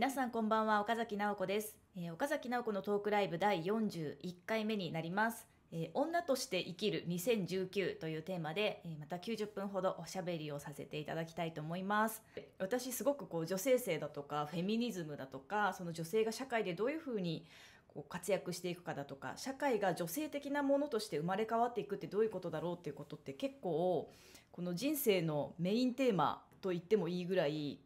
皆さんこんばんは岡崎直子です、えー、岡崎直子のトークライブ第41回目になります、えー、女として生きる2019というテーマで、えー、また90分ほどおしゃべりをさせていただきたいと思います私すごくこう女性性だとかフェミニズムだとかその女性が社会でどういう風にこう活躍していくかだとか社会が女性的なものとして生まれ変わっていくってどういうことだろうっていうことって結構この人生のメインテーマと言ってもいいぐらい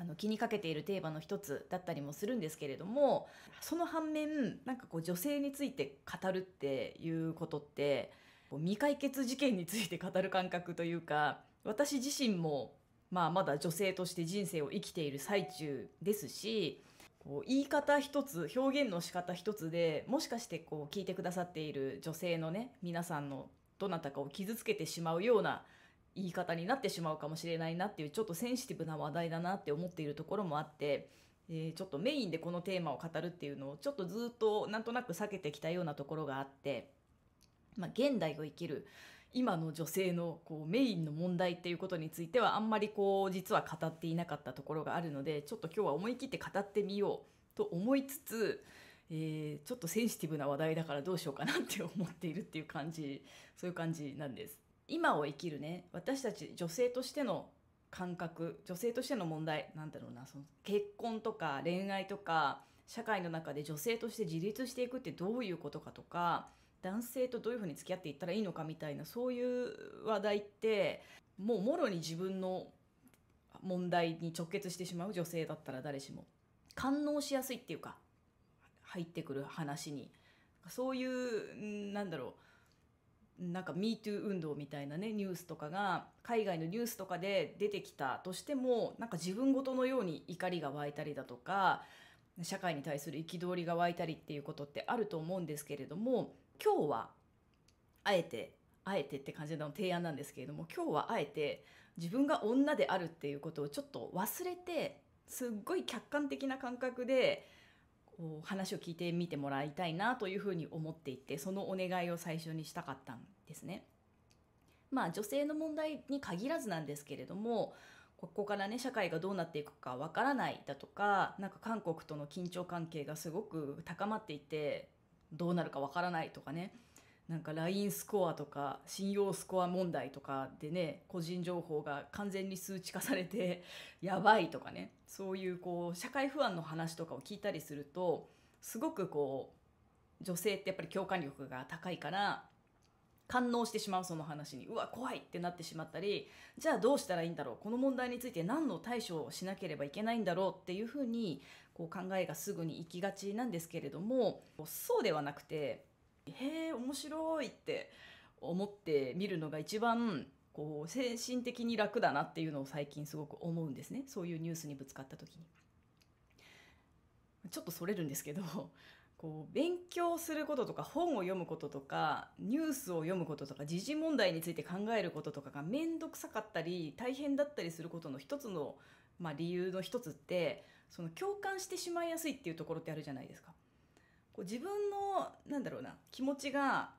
あの気にかけているテーマの一つだったりもするんですけれどもその反面なんかこう女性について語るっていうことってこう未解決事件について語る感覚というか私自身も、まあ、まだ女性として人生を生きている最中ですしこう言い方一つ表現の仕方一つでもしかしてこう聞いてくださっている女性のね皆さんのどなたかを傷つけてしまうような言い方になってしまうかもしれないなっていうちょっとセンシティブな話題だなって思っているところもあって、えー、ちょっとメインでこのテーマを語るっていうのをちょっとずっとなんとなく避けてきたようなところがあって、まあ、現代を生きる今の女性のこうメインの問題っていうことについてはあんまりこう実は語っていなかったところがあるのでちょっと今日は思い切って語ってみようと思いつつ、えー、ちょっとセンシティブな話題だからどうしようかなって思っているっていう感じそういう感じなんです。今を生きるね私たち女性としての感覚女性としての問題なんだろうなその結婚とか恋愛とか社会の中で女性として自立していくってどういうことかとか男性とどういうふうに付き合っていったらいいのかみたいなそういう話題ってもうもろに自分の問題に直結してしまう女性だったら誰しも感応しやすいっていうか入ってくる話にそういうなんだろうなんか MeToo 運動みたいなねニュースとかが海外のニュースとかで出てきたとしてもなんか自分ごとのように怒りが湧いたりだとか社会に対する憤りが湧いたりっていうことってあると思うんですけれども今日はあえてあえてって感じの提案なんですけれども今日はあえて自分が女であるっていうことをちょっと忘れてすっごい客観的な感覚でこう話を聞いてみてもらいたいなというふうに思っていてそのお願いを最初にしたかったんですね。まあ女性の問題に限らずなんですけれどもここからね社会がどうなっていくかわからないだとかなんか韓国との緊張関係がすごく高まっていてどうなるかわからないとかねなんか LINE スコアとか信用スコア問題とかでね個人情報が完全に数値化されてやばいとかねそういうこう社会不安の話とかを聞いたりするとすごくこう女性ってやっぱり共感力が高いから感応してしまうその話にうわ怖いってなってしまったりじゃあどうしたらいいんだろうこの問題について何の対処をしなければいけないんだろうっていうふうにこう考えがすぐに行きがちなんですけれどもそうではなくてへえ面白いって思って見るのが一番こう精神的に楽だなっていうのを最近すごく思うんですねそういうニュースにぶつかった時に。ちょっとそれるんですけど こう勉強することとか本を読むこととかニュースを読むこととか時事問題について考えることとかが面倒くさかったり大変だったりすることの一つの、まあ、理由の一つってその共感してしまいやすいっていうところってあるじゃないですか。こう自分のなんだろうな気持ちが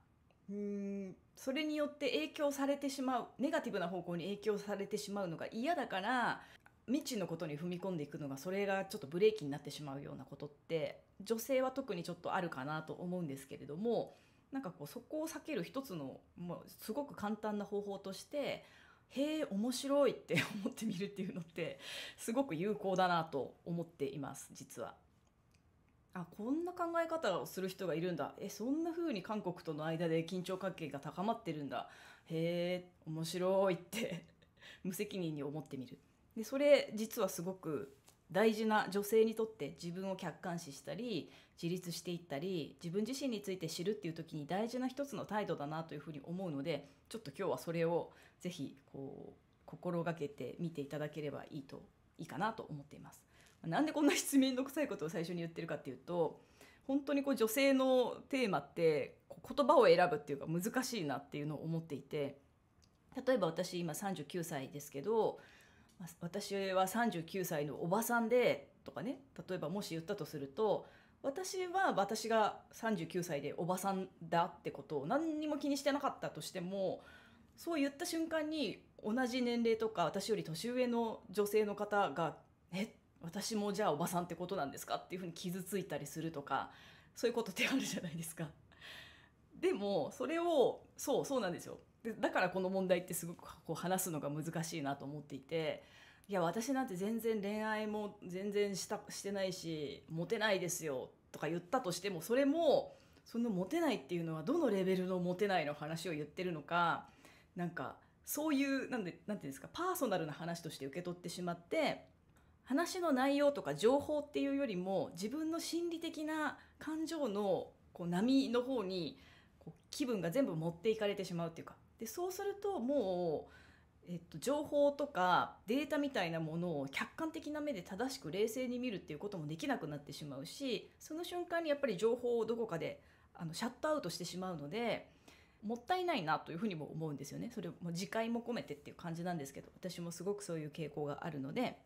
うんそれによって影響されてしまうネガティブな方向に影響されてしまうのが嫌だから未知のことに踏み込んでいくのがそれがちょっとブレーキになってしまうようなことって女性は特にちょっとあるかなと思うんですけれどもなんかこうそこを避ける一つのもうすごく簡単な方法としてへえ面白いって思ってみるっていうのってすごく有効だなと思っています実は。あこんな考え方をする人がいるんだえそんな風に韓国との間で緊張関係が高まってるんだへえ面白いって 無責任に思ってみるでそれ実はすごく大事な女性にとって自分を客観視したり自立していったり自分自身について知るっていう時に大事な一つの態度だなというふうに思うのでちょっと今日はそれを是非こう心がけて見ていただければいいといいかなと思っています。なんでこんな質面のくさいことを最初に言ってるかっていうと本当にこう女性のテーマって言葉を選ぶっていうか難しいなっていうのを思っていて例えば私今39歳ですけど私は39歳のおばさんでとかね例えばもし言ったとすると私は私が39歳でおばさんだってことを何にも気にしてなかったとしてもそう言った瞬間に同じ年齢とか私より年上の女性の方が「えっ?」私もじゃあおばさんってことなんですかっていうふうに傷ついたりするとかそういうことってあるじゃないですか。でもそれをそうそうなんですよでだからこの問題ってすごくこう話すのが難しいなと思っていていや私なんて全然恋愛も全然したしてないしモテないですよとか言ったとしてもそれもそのモテないっていうのはどのレベルのモテないの話を言ってるのかなんかそういうなんでなんていうんですかパーソナルな話として受け取ってしまって話の内容とか情報っていうよりも自分の心理的な感情のこう波の方にこう気分が全部持っていかれてしまうっていうかでそうするともう、えっと、情報とかデータみたいなものを客観的な目で正しく冷静に見るっていうこともできなくなってしまうしその瞬間にやっぱり情報をどこかであのシャットアウトしてしまうので。もったいないなというふにも思うんですよねそれも自戒も込めてっていう感じなんですけど私もすごくそういう傾向があるので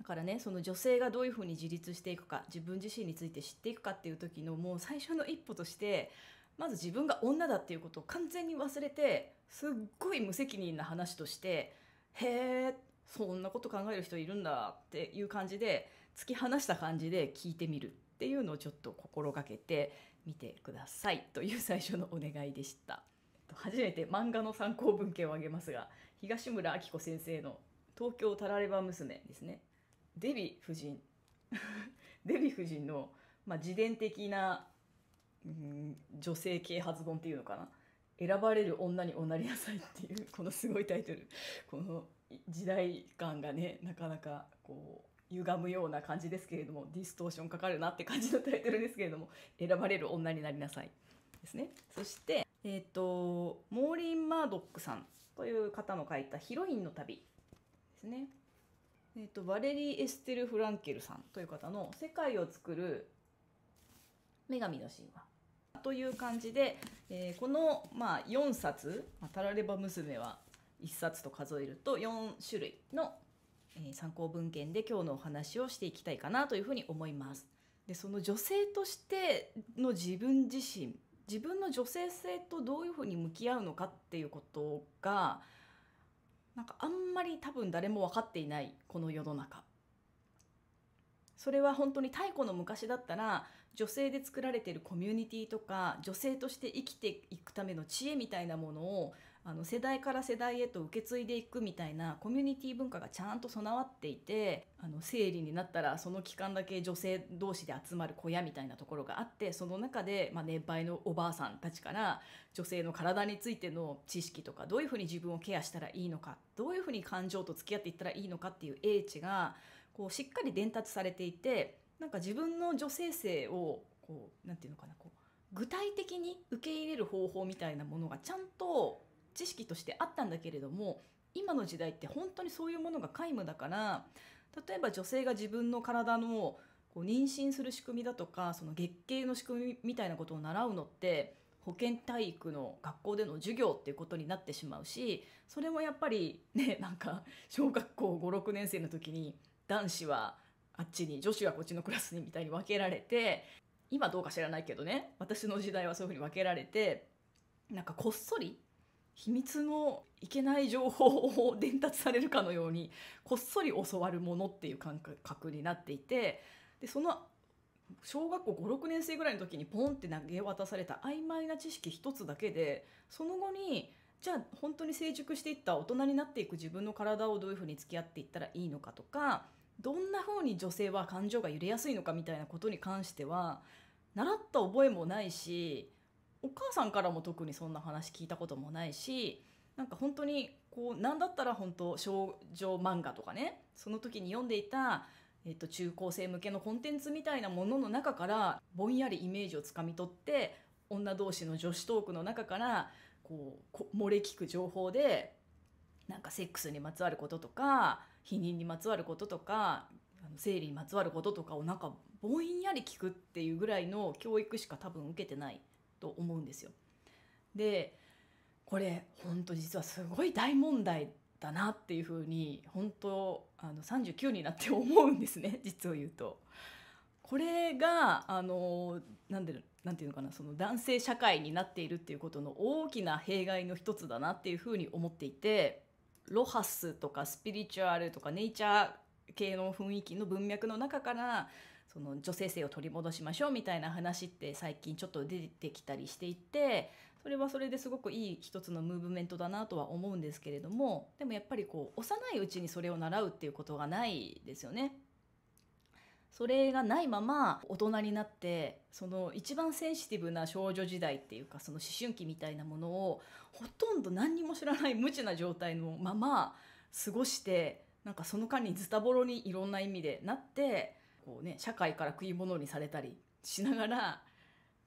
だからねその女性がどういうふうに自立していくか自分自身について知っていくかっていう時のもう最初の一歩としてまず自分が女だっていうことを完全に忘れてすっごい無責任な話として「へえそんなこと考える人いるんだ」っていう感じで突き放した感じで聞いてみるっていうのをちょっと心がけてみてくださいという最初のお願いでした。初めて漫画の参考文献をあげますが東村明子先生の「東京タラレバ娘」ですねデヴィ夫人 デヴィ夫人の、まあ、自伝的な、うん、女性啓発本っていうのかな選ばれる女におなりなさいっていう このすごいタイトルこの時代感がねなかなかこう歪むような感じですけれどもディストーションかかるなって感じのタイトルですけれども選ばれる女になりなさいですねそしてえっ、ー、とモーリン・マードックさんという方の書いた「ヒロインの旅」ですねえーと、バレリー・エステル・フランケルさんという方の「世界を作る女神の神話」という感じで、えー、この、まあ、4冊「まあ、タラレバ娘」は1冊と数えると4種類の、えー、参考文献で今日のお話をしていきたいかなというふうに思います。でその女性としての自分自身自分の女性性とどういうふうに向き合うのかっていうことがなんかあんまり多分誰も分かっていないこの世の中それは本当に太古の昔だったら女性で作られているコミュニティとか女性として生きていくための知恵みたいなものをあの世代から世代へと受け継いでいくみたいなコミュニティ文化がちゃんと備わっていてあの生理になったらその期間だけ女性同士で集まる小屋みたいなところがあってその中で、まあ、年配のおばあさんたちから女性の体についての知識とかどういうふうに自分をケアしたらいいのかどういうふうに感情と付き合っていったらいいのかっていう英知がこうしっかり伝達されていてなんか自分の女性性をこう何て言うのかなこう具体的に受け入れる方法みたいなものがちゃんと知識としてあったんだけれども今の時代って本当にそういうものが皆無だから例えば女性が自分の体のこう妊娠する仕組みだとかその月経の仕組みみたいなことを習うのって保健体育の学校での授業っていうことになってしまうしそれもやっぱりねなんか小学校56年生の時に男子はあっちに女子はこっちのクラスにみたいに分けられて今どうか知らないけどね私の時代はそういうふうに分けられてなんかこっそり秘密のいけない情報を伝達されるかのようにこっそり教わるものっていう感覚になっていてでその小学校56年生ぐらいの時にポンって投げ渡された曖昧な知識一つだけでその後にじゃあ本当に成熟していった大人になっていく自分の体をどういうふうに付き合っていったらいいのかとかどんなふうに女性は感情が揺れやすいのかみたいなことに関しては習った覚えもないしお母さんからも特にそんな話聞いたこともないしなんか本当にこう何だったら本当少女漫画とかねその時に読んでいた、えっと、中高生向けのコンテンツみたいなものの中からぼんやりイメージをつかみ取って女同士の女子トークの中からこう漏れ聞く情報でなんかセックスにまつわることとか避妊にまつわることとか生理にまつわることとかをなんかぼんやり聞くっていうぐらいの教育しか多分受けてないと思うんですよ。でこれ本当実はすごい大問題だなっていうふうに本当あの39になって思うんですね 実を言うと。これがあのなていうのかなその男性社会になっているっていうことの大きな弊害の一つだなっていうふうに思っていてロハスとかスピリチュアルとかネイチャー系の雰囲気の文脈の中からその女性性を取り戻しましょうみたいな話って最近ちょっと出てきたりしていてそれはそれですごくいい一つのムーブメントだなとは思うんですけれどもでもやっぱりこう幼いうちにそれを習うっていうことがないですよね。それがないまま大人になってその一番センシティブな少女時代っていうかその思春期みたいなものをほとんど何にも知らない無知な状態のまま過ごしてなんかその間にズタボロにいろんな意味でなってこうね社会から食い物にされたりしながら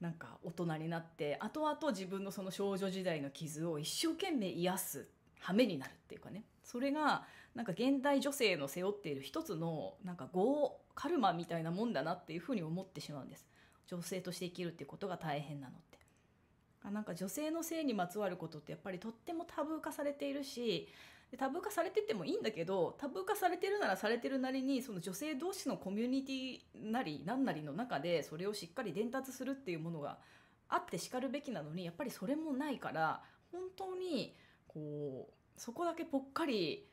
なんか大人になって後々自分のその少女時代の傷を一生懸命癒す羽目になるっていうかねそれがなんか現代女性の背負っている一つのなんか業カルマみたいなもんだなっていうふうに思ってしまうんです女性として生きるっていうことが大変なのってなんか女性の性にまつわることってやっぱりとってもタブー化されているしでタブー化されててもいいんだけどタブー化されてるならされてるなりにその女性同士のコミュニティなり何なりの中でそれをしっかり伝達するっていうものがあってしかるべきなのにやっぱりそれもないから本当にこうそこだけぽっかり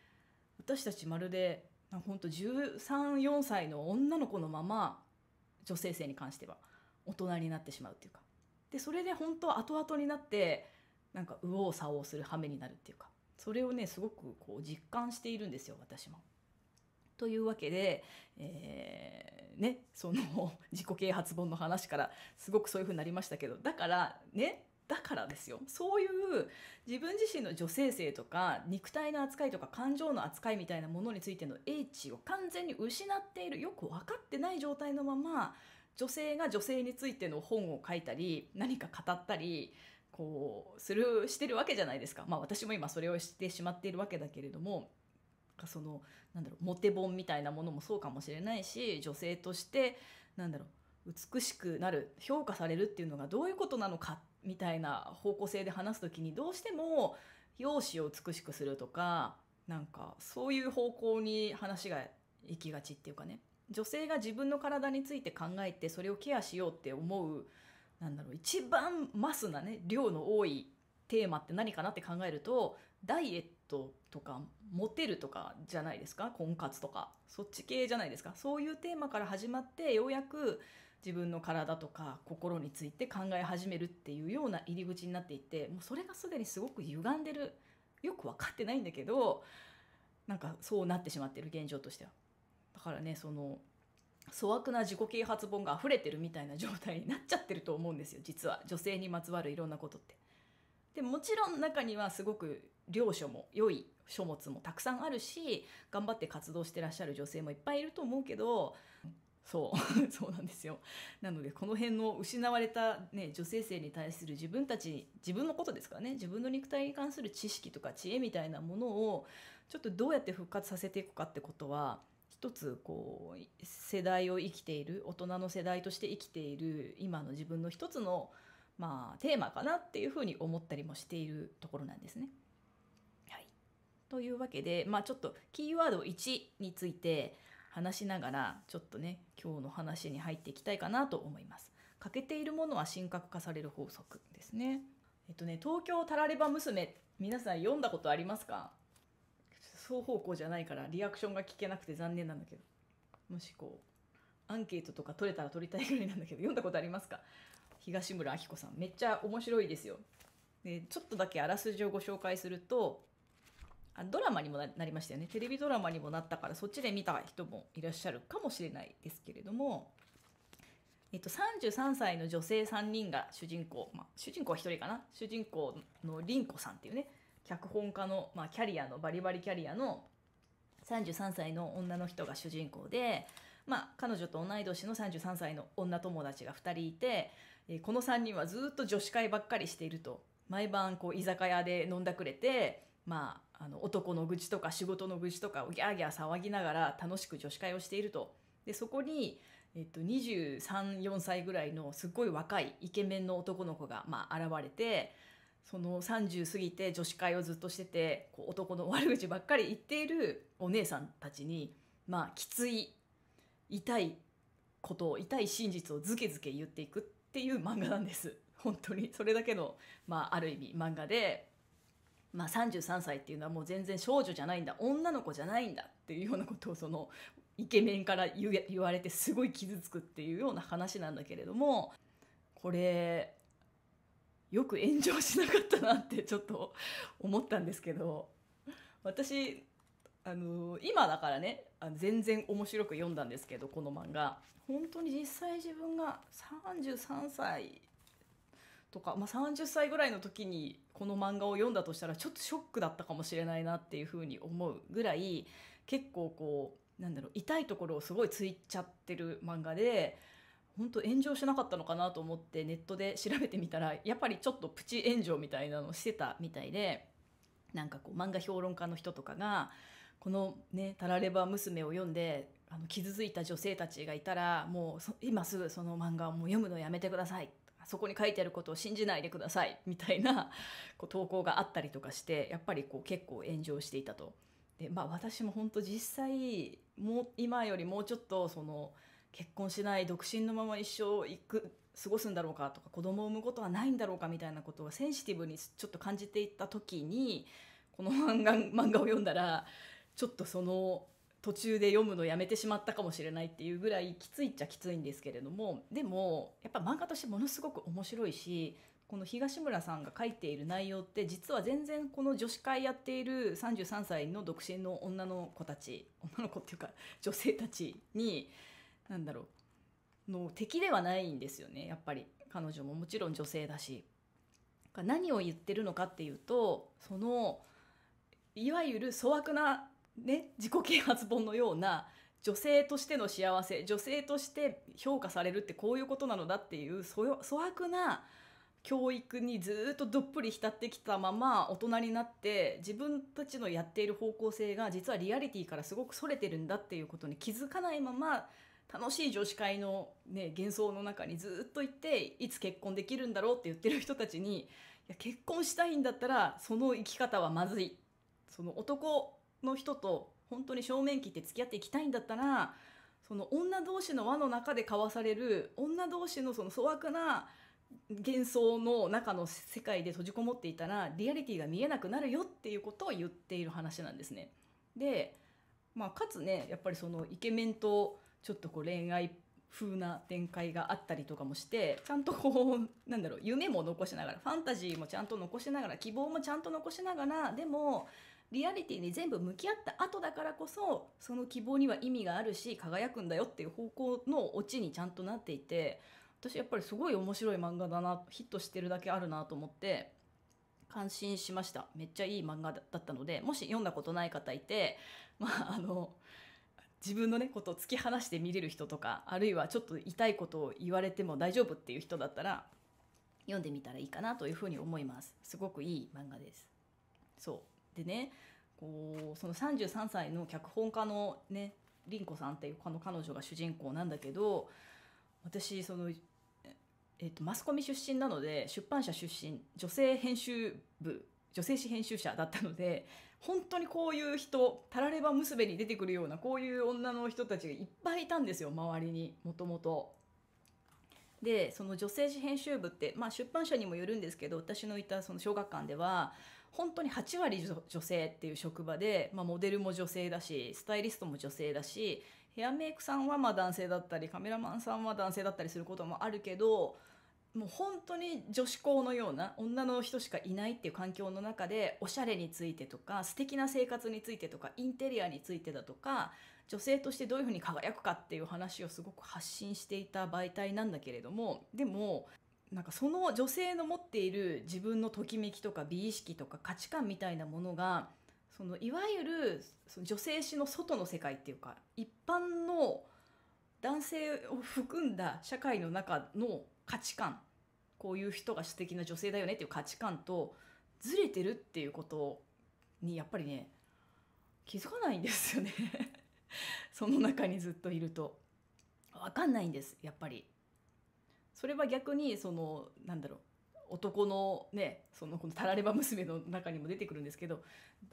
私たちまるで本当134歳の女の子のまま女性性に関しては大人になってしまうっていうかでそれで本当後々になってなんか右往左往する羽目になるっていうかそれをねすごくこう実感しているんですよ私も。というわけで、えー、ね、その 自己啓発本の話からすごくそういう風になりましたけどだからねだからですよそういう自分自身の女性性とか肉体の扱いとか感情の扱いみたいなものについての英知を完全に失っているよく分かってない状態のまま女性が女性についての本を書いたり何か語ったりこうするしてるわけじゃないですか、まあ、私も今それをしてしまっているわけだけれどもそのなんだろうモテ本みたいなものもそうかもしれないし女性としてなんだろう美しくなる評価されるっていうのがどういうことなのかみたいな方向性で話す時にどうしても容姿を美しくするとかなんかそういう方向に話が行きがちっていうかね女性が自分の体について考えてそれをケアしようって思うなんだろう一番マスなね量の多いテーマって何かなって考えるとダイエットとかモテるとかじゃないですか婚活とかそっち系じゃないですかそういうテーマから始まってようやく自分の体とか心について考え始めるっていうような入り口になっていてもうそれがすでにすごく歪んでるよく分かってないんだけどなんかそうなってしまってる現状としては。だからねその粗悪な自己啓発本が溢れてるみたいな状態になっちゃってると思うんですよ実は女性にまつわるいろんなことって。でもちろん中にはすごく良書も良い書物もたくさんあるし頑張って活動してらっしゃる女性もいっぱいいると思うけどそう そうなんですよなのでこの辺の失われた、ね、女性性に対する自分たち自分のことですからね自分の肉体に関する知識とか知恵みたいなものをちょっとどうやって復活させていくかってことはつこう世代を生きている大人の世代として生きている今の自分の一つの、まあ、テーマかなっていうふうに思ったりもしているところなんですね。はい、というわけで、まあ、ちょっとキーワード1について話しながらちょっとね今日の話に入っていきたいかなと思います。欠けているものは神格化される法則ですね。えっとね東京タラレバ娘皆さん読んだことありますか双方向じゃないからリアクションが聞けなくて残念なんだけどもしこうアンケートとか取れたら取りたいぐらいなんだけど読んだことありますか東村明子さんめっちゃ面白いですよでちょっとだけあらすじをご紹介するとあドラマにもなりましたよねテレビドラマにもなったからそっちで見た人もいらっしゃるかもしれないですけれども、えっと、33歳の女性3人が主人公、まあ、主人公は1人かな主人公の凛子さんっていうね脚本家の、まあ、キャリアのバリバリキャリアの33歳の女の人が主人公で、まあ、彼女と同い年の33歳の女友達が2人いて、えこの3人はずっと女子会ばっかりしていると毎晩こう居酒屋で飲んだくれて、まあ、あの男の愚痴とか仕事の愚痴とかをギャーギャー騒ぎながら楽しく女子会をしていると。でそこに、えっと、234歳ぐらいのすっごい若いイケメンの男の子が、まあ、現れてその30過ぎて女子会をずっとしててこう男の悪口ばっかり言っているお姉さんたちにまあきつい痛いことを痛い真実をずけずけ言っていくっていう漫画なんです本当にそれだけの、まあ、ある意味漫画で、まあ、33歳っていうのはもう全然少女じゃないんだ女の子じゃないんだっていうようなことをそのイケメンから言われてすごい傷つくっていうような話なんだけれどもこれよく炎上しなかったなってちょっと思ったんですけど私あの今だからね全然面白く読んだんですけどこの漫画本当に実際自分が33歳とか、まあ、30歳ぐらいの時にこの漫画を読んだとしたらちょっとショックだったかもしれないなっていうふうに思うぐらい結構こうなんだろう痛いところをすごいついちゃってる漫画で本当炎上しなかったのかなと思ってネットで調べてみたらやっぱりちょっとプチ炎上みたいなのをしてたみたいでなんかこう漫画評論家の人とかがこのね「たらレバ娘」を読んであの傷ついた女性たちがいたらもう今すぐその漫画をもう読むのやめてくださいそこに書いてあることを信じないでくださいみたいなこう投稿があったりとかしてやっぱりこう結構炎上していたと。でまあ、私も本当実際もう今よりもうちょっとその結婚しない独身のまま一生行く過ごすんだろうかとか子供を産むことはないんだろうかみたいなことをセンシティブにちょっと感じていった時にこの漫画漫画を読んだらちょっとその途中で読むのやめてしまったかもしれないっていうぐらいきついっちゃきついんですけれどもでもやっぱ漫画としてものすごく面白いしこの東村さんが書いている内容って実は全然この女子会やっている33歳の独身の女の子たち女の子っていうか女性たちになんだろうの敵ではないんですよねやっぱり彼女ももちろん女性だし何を言ってるのかっていうとそのいわゆる粗悪な、ね、自己啓発本のような女性としての幸せ女性として評価されるってこういうことなのだっていう粗悪な教育にずっとどっぷり浸ってきたまま大人になって自分たちのやっている方向性が実はリアリティからすごくそれてるんだっていうことに気づかないまま楽しい女子会の、ね、幻想の中にずっといていつ結婚できるんだろうって言ってる人たちにいや結婚したいんだったらその生き方はまずいその男の人と本当に正面切って付き合っていきたいんだったらその女同士の輪の中で交わされる女同士のその粗悪な幻想の中の世界で閉じこもっていたらリアリティが見えなくなるよっていうことを言っている話なんですね。で、まあ、かつねやっぱりそのイケメンとちょっとこう恋愛風な展開があったりとかもしてちゃんとこうなんだろう夢も残しながらファンタジーもちゃんと残しながら希望もちゃんと残しながらでもリアリティに全部向き合った後だからこそその希望には意味があるし輝くんだよっていう方向のオチにちゃんとなっていて私やっぱりすごい面白い漫画だなヒットしてるだけあるなと思って感心しましためっちゃいい漫画だったのでもし読んだことない方いてまああの自分のねことを突き放して見れる人とかあるいはちょっと痛いことを言われても大丈夫っていう人だったら読んでみたらいいかなというふうに思いますすごくいい漫画ですそうでねこうその33歳の脚本家のね凛子さんっていうの彼女が主人公なんだけど私そのえっと、マスコミ出身なので出版社出身女性編集部女性誌編集者だったので本当にこういう人たられば娘に出てくるようなこういう女の人たちがいっぱいいたんですよ周りにもともと。でその女性誌編集部って、まあ、出版社にもよるんですけど私のいたその小学館では本当に8割女性っていう職場で、まあ、モデルも女性だしスタイリストも女性だしヘアメイクさんはま男性だったりカメラマンさんは男性だったりすることもあるけどもう本当に女子校のような女の人しかいないっていう環境の中でおしゃれについてとか素敵な生活についてとかインテリアについてだとか女性としてどういうふうに輝くかっていう話をすごく発信していた媒体なんだけれどもでもなんかその女性の持っている自分のときめきとか美意識とか価値観みたいなものがそのいわゆるその女性誌の外の世界っていうか一般の男性を含んだ社会の中の価値観こういう人が素敵な女性だよねっていう価値観とずれてるっていうことにやっぱりね気づかないんですよね その中にずっといると分かんないんですやっぱりそれは逆にそのなんだろう男のねそのこのタラレバ娘の中にも出てくるんですけど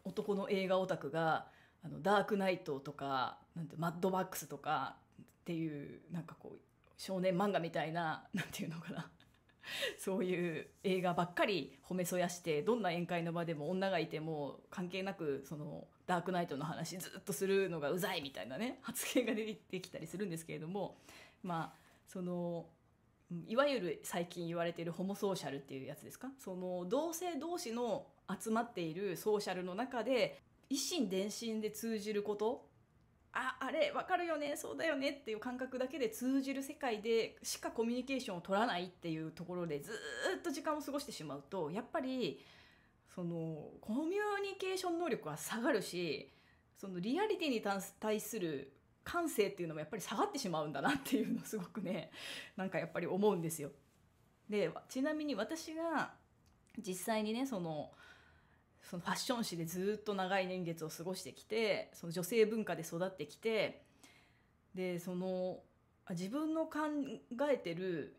男の映画オタクがあのダークナイトとかなんてマッドマックスとかっていうなんかこう少年漫画みたいな何 て言うのかな そういう映画ばっかり褒めそやしてどんな宴会の場でも女がいても関係なくそのダークナイトの話ずっとするのがうざいみたいなね発言が出てきたりするんですけれどもまあそのいわゆる最近言われているホモソーシャルっていうやつですかその同性同士の集まっているソーシャルの中で一心伝心で通じることああれ分かるよねそうだよねっていう感覚だけで通じる世界でしかコミュニケーションを取らないっていうところでずっと時間を過ごしてしまうとやっぱりそのコミュニケーション能力は下がるしそのリアリティに対する感性っていうのもやっぱり下がってしまうんだなっていうのをすごくねなんかやっぱり思うんですよ。でちなみに私が実際にねそのそのファッション誌でずっと長い年月を過ごしてきてその女性文化で育ってきてでその自分の考えてる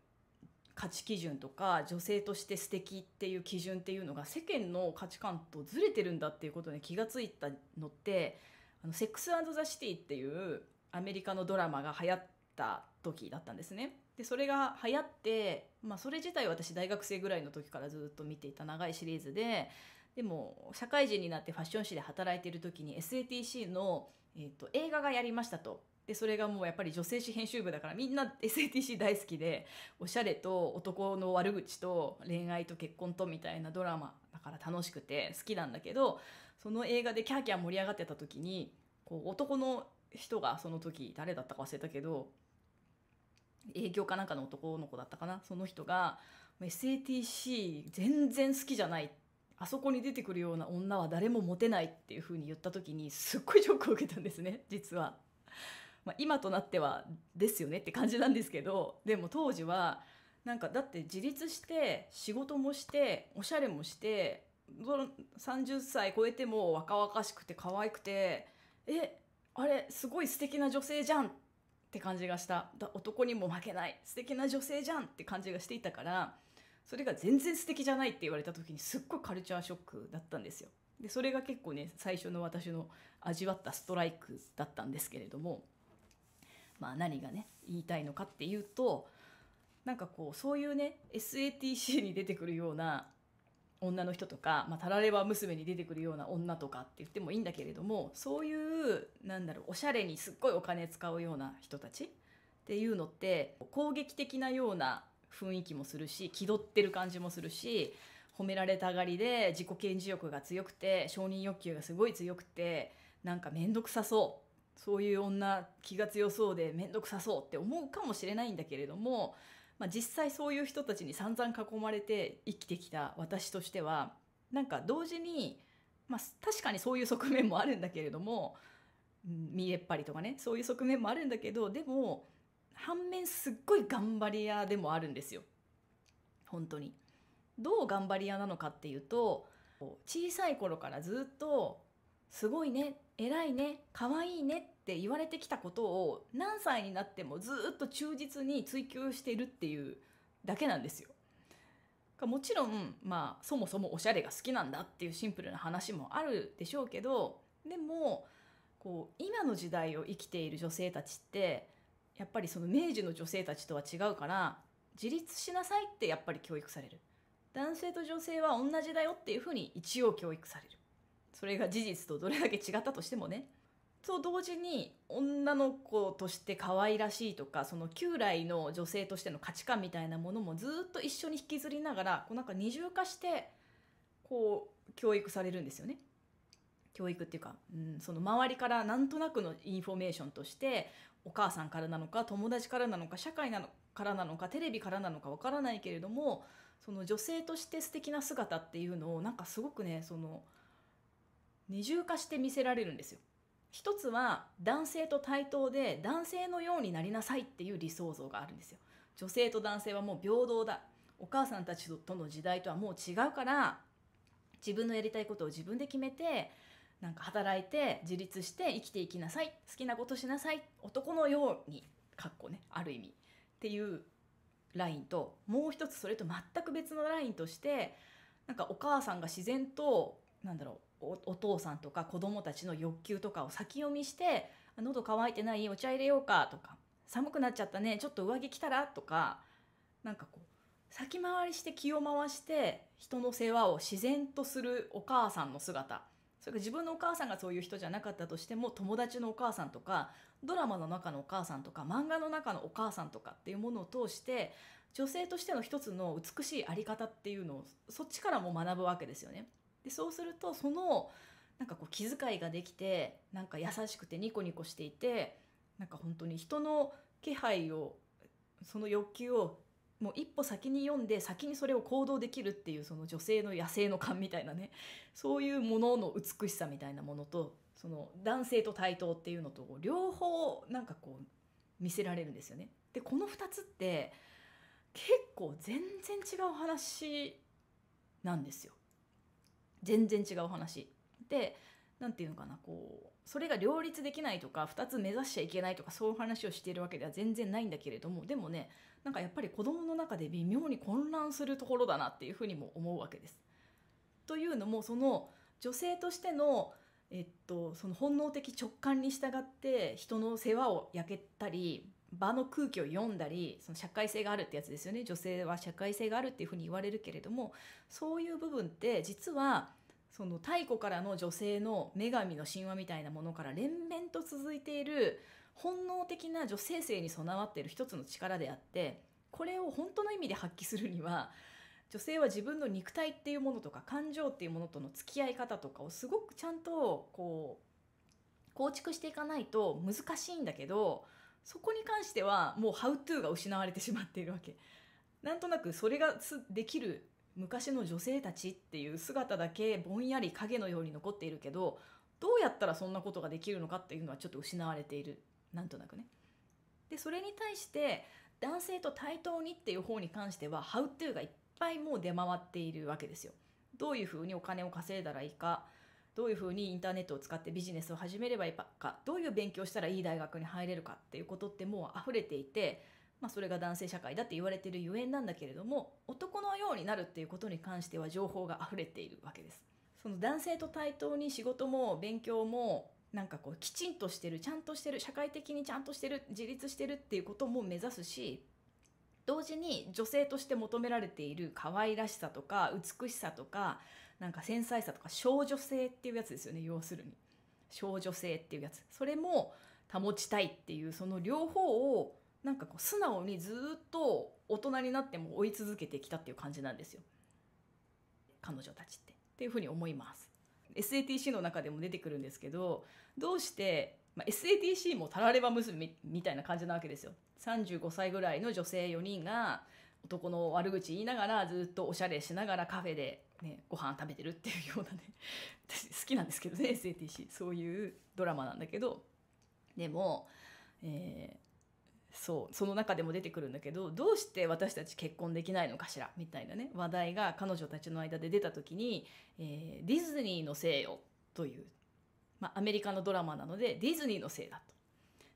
価値基準とか女性として素敵っていう基準っていうのが世間の価値観とずれてるんだっていうことに気がついたのって「あのセックスザ・シティ」っていうアメリカのドラマが流行った時だったんですね。でそれが流行って、まあ、それ自体私大学生ぐらいの時からずっと見ていた長いシリーズででも社会人になってファッション誌で働いている時に SATC の、えーと、映画がやりましたと。でそれがもうやっぱり女性誌編集部だからみんな SATC 大好きでおしゃれと男の悪口と恋愛と結婚とみたいなドラマだから楽しくて好きなんだけどその映画でキャーキャー盛り上がってた時にこう男の人がその時誰だったか忘れたけど営業かなんかの男の子だったかなその人が SATC 全然好きじゃないってあそこに出てくるような女は誰もモテないっていうふうに言った時にすっごいショックを受けたんですね実は。まあ、今となってはですよねって感じなんですけどでも当時はなんかだって自立して仕事もしておしゃれもして30歳超えても若々しくて可愛くてえあれすごい素敵な女性じゃんって感じがした男にも負けない素敵な女性じゃんって感じがしていたからそれが全然素敵じゃないって言われた時にすっごいカルチャーショックだったんですよ。でそれが結構ね最初の私の味わったストライクだったんですけれども、まあ、何がね言いたいのかっていうとなんかこうそういうね SATC に出てくるような女の人とか、まあ、たられば娘に出てくるような女とかって言ってもいいんだけれどもそういうなんだろうおしゃれにすっごいお金使うような人たちっていうのって攻撃的なような雰囲気もするし気取ってる感じもするし褒められたがりで自己顕示欲が強くて承認欲求がすごい強くてなんか面倒くさそうそういう女気が強そうで面倒くさそうって思うかもしれないんだけれども、まあ、実際そういう人たちに散々囲まれて生きてきた私としてはなんか同時に、まあ、確かにそういう側面もあるんだけれども見えっ張りとかねそういう側面もあるんだけどでも反面すっごい頑張り屋でもあるんですよ本当に。どう頑張り屋なのかっていうと小さい頃からずっと「すごいね偉いね可愛いね」って言われてきたことを何歳になってもずっと忠実に追求してるっていうだけなんですよ。もちろん、まあ、そもそもおしゃれが好きなんだっていうシンプルな話もあるでしょうけどでもこう今の時代を生きている女性たちってやっぱりその明治の女性たちとは違うから自立しなさいってやっぱり教育される男性と女性は同じだよっていうふうに一応教育されるそれが事実とどれだけ違ったとしてもねと同時に女の子として可愛らしいとかその旧来の女性としての価値観みたいなものもずっと一緒に引きずりながらこうなんか二重化してこう教育されるんですよね。教育っていうか、うん、その周りからなんとなくのインフォメーションとしてお母さんからなのか友達からなのか社会なのからなのかテレビからなのかわからないけれどもその女性として素敵な姿っていうのをなんかすごくねその二重化して見せられるんですよ。一つは男性と対等で男性のようになりなさいっていう理想像があるんですよ。女性と男性はもう平等だお母さんたちとの時代とはもう違うから自分のやりたいことを自分で決めてなんか働いて自立して生きていきなさい好きなことしなさい男のようにかっこねある意味っていうラインともう一つそれと全く別のラインとしてなんかお母さんが自然となんだろうお父さんとか子供たちの欲求とかを先読みして「喉乾いてないお茶入れようか」とか「寒くなっちゃったねちょっと上着着たら」とかなんかこう先回りして気を回して人の世話を自然とするお母さんの姿それか自分のお母さんがそういう人じゃなかったとしても友達のお母さんとかドラマの中のお母さんとか漫画の中のお母さんとかっていうものを通して女性としての一つの美しい在り方っていうのをそっちからも学ぶわけですよね。でそうするとそのなんかこう気遣いができてなんか優しくてニコニコしていてなんか本当に人の気配をその欲求をもう一歩先に読んで先にそれを行動できるっていうその女性の野生の感みたいなねそういうものの美しさみたいなものとその男性と対等っていうのと両方なんかこう見せられるんですよね。でこの2つって結構全然違う話なんですよ。全然違う話。で何て言うのかなこうそれが両立できないとか2つ目指しちゃいけないとかそういう話をしているわけでは全然ないんだけれどもでもねなんかやっぱり子どもの中で微妙に混乱するところだなっていうふうにも思うわけです。というのもその女性としてのえっと、その本能的直感に従って人の世話を焼けたり場の空気を読んだりその社会性があるってやつですよね女性は社会性があるっていうふうに言われるけれどもそういう部分って実はその太古からの女性の女神の神話みたいなものから連綿と続いている本能的な女性性に備わっている一つの力であってこれを本当の意味で発揮するには女性は自分の肉体っていうものとか感情っていうものとの付き合い方とかをすごくちゃんとこう構築していかないと難しいんだけどそこに関してはもう「ハウトゥー」が失われてしまっているわけ。なんとなくそれができる昔の女性たちっていう姿だけぼんやり影のように残っているけどどうやったらそんなことができるのかっていうのはちょっと失われているなんとなくね。でそれに対して男性と対等にっていう方に関しては「ハウトゥー」がいっぱいもう出回っているわけですよ。どういうふうにお金を稼いだらいいかどういうふうにインターネットを使ってビジネスを始めればいいかどういう勉強したらいい大学に入れるかっていうことってもう溢れていて、まあ、それが男性社会だって言われてるゆえんなんだけれども男のようになるっていうことに関しては情報が溢れているわけです。その男性と対等に仕事も勉強もなんかこうきちんとしてるちゃんとしてる社会的にちゃんとしてる自立してるっていうことも目指すし同時に女性として求められている可愛らしさとか美しさとかなんか繊細さとか少女性っていうやつですよね要するに少女性っていうやつそれも保ちたいっていうその両方をなんかこう素直にずっと大人になっても追い続けてきたっていう感じなんですよ彼女たちってっていうふうに思います。SATC の中でも出てくるんですけどどうして、まあ、SATC もタラレバ娘みたいな感じなわけですよ。35歳ぐらいの女性4人が男の悪口言いながらずっとおしゃれしながらカフェで、ね、ご飯食べてるっていうようなね私 好きなんですけどね SATC そういうドラマなんだけどでも、えーそうその中でも出てくるんだけどどうして私たち結婚できないのかしらみたいなね話題が彼女たちの間で出た時に、えー、ディズニーのせいよという、まあ、アメリカのドラマなのでディズニーのせいだと。